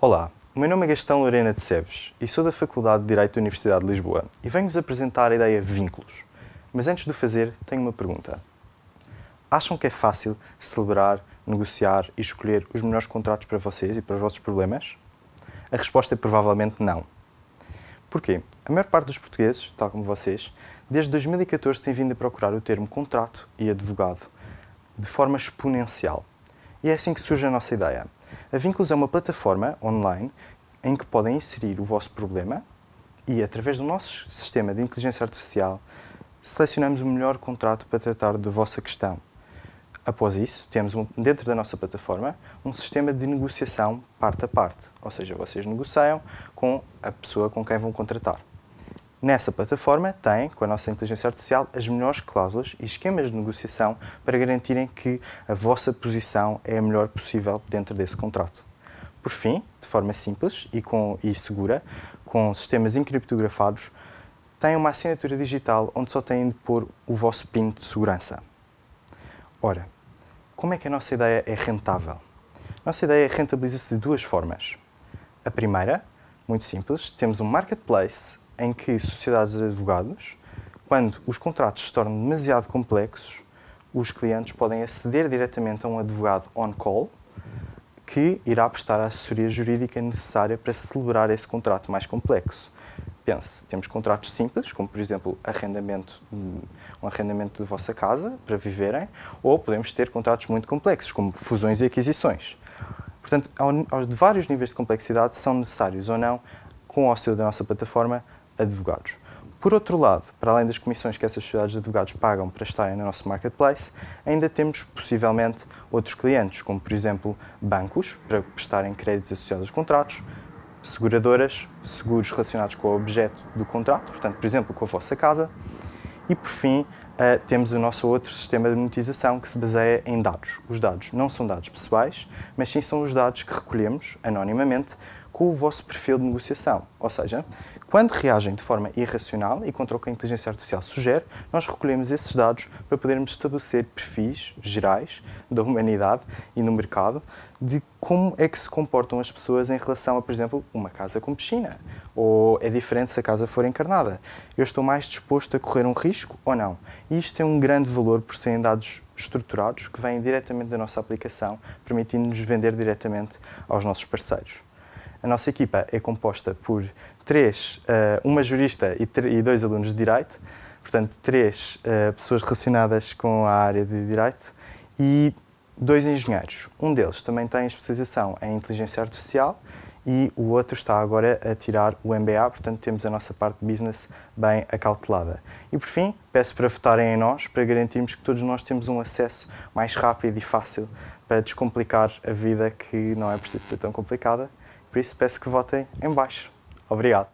Olá, o meu nome é Gastão Lorena de Seves e sou da Faculdade de Direito da Universidade de Lisboa e venho-vos apresentar a ideia Vínculos. Mas antes de o fazer, tenho uma pergunta. Acham que é fácil celebrar, negociar e escolher os melhores contratos para vocês e para os vossos problemas? A resposta é provavelmente não. Porquê? A maior parte dos portugueses, tal como vocês, desde 2014 tem vindo a procurar o termo contrato e advogado de forma exponencial. E é assim que surge a nossa ideia. A Vínculos é uma plataforma online em que podem inserir o vosso problema e, através do nosso sistema de inteligência artificial, selecionamos o melhor contrato para tratar da vossa questão. Após isso, temos dentro da nossa plataforma um sistema de negociação parte a parte, ou seja, vocês negociam com a pessoa com quem vão contratar. Nessa plataforma tem, com a nossa inteligência artificial, as melhores cláusulas e esquemas de negociação para garantirem que a vossa posição é a melhor possível dentro desse contrato. Por fim, de forma simples e, com, e segura, com sistemas encriptografados, tem uma assinatura digital onde só têm de pôr o vosso PIN de segurança. Ora, como é que a nossa ideia é rentável? Nossa ideia rentabiliza-se de duas formas. A primeira, muito simples, temos um marketplace em que sociedades de advogados, quando os contratos se tornam demasiado complexos, os clientes podem aceder diretamente a um advogado on-call que irá prestar a assessoria jurídica necessária para celebrar esse contrato mais complexo. Pense, temos contratos simples, como por exemplo arrendamento, um arrendamento de vossa casa para viverem, ou podemos ter contratos muito complexos, como fusões e aquisições. Portanto, de vários níveis de complexidade são necessários ou não, com o auxílio da nossa plataforma, advogados. Por outro lado, para além das comissões que essas sociedades de advogados pagam para estarem no nosso marketplace, ainda temos possivelmente outros clientes, como por exemplo bancos, para prestarem créditos associados aos contratos, seguradoras, seguros relacionados com o objeto do contrato, portanto, por exemplo, com a vossa casa. E por fim, eh, temos o nosso outro sistema de monetização que se baseia em dados. Os dados não são dados pessoais, mas sim são os dados que recolhemos anonimamente com o vosso perfil de negociação. Ou seja, quando reagem de forma irracional e contra o que a inteligência artificial sugere, nós recolhemos esses dados para podermos estabelecer perfis gerais da humanidade e no mercado de como é que se comportam as pessoas em relação a, por exemplo, uma casa com piscina. Ou é diferente se a casa for encarnada. Eu estou mais disposto a correr um risco ou não? E isto tem um grande valor por serem dados estruturados que vêm diretamente da nossa aplicação, permitindo-nos vender diretamente aos nossos parceiros. A nossa equipa é composta por três, eh, uma jurista e, dois alunos de Direito, portanto, três eh, pessoas relacionadas com a área de Direito e dois engenheiros. Um deles também tem especialização em Inteligência Artificial e o outro está agora a tirar o MBA, portanto temos a nossa parte de business bem acautelada. E por fim, peço para votarem em nós, para garantirmos que todos nós temos um acesso mais rápido e fácil para descomplicar a vida que não é preciso ser tão complicada por isso peço que votem em baixo. Obrigado.